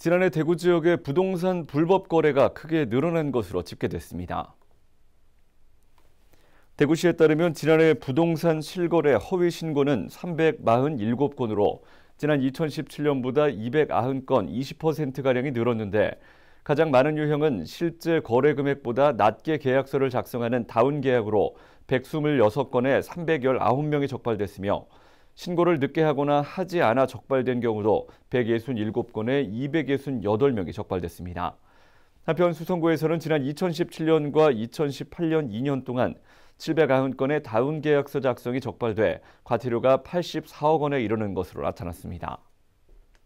지난해 대구 지역의 부동산 불법 거래가 크게 늘어난 것으로 집계됐습니다. 대구시에 따르면 지난해 부동산 실거래 허위 신고는 347건으로 지난 2017년보다 290건 20%가량이 늘었는데 가장 많은 유형은 실제 거래 금액보다 낮게 계약서를 작성하는 다운 계약으로 126건에 319명이 적발됐으며 신고를 늦게 하거나 하지 않아 적발된 경우도 167건에 268명이 적발됐습니다. 한편 수성구에서는 지난 2017년과 2018년 2년 동안 790건의 다운 계약서 작성이 적발돼 과태료가 84억 원에 이르는 것으로 나타났습니다.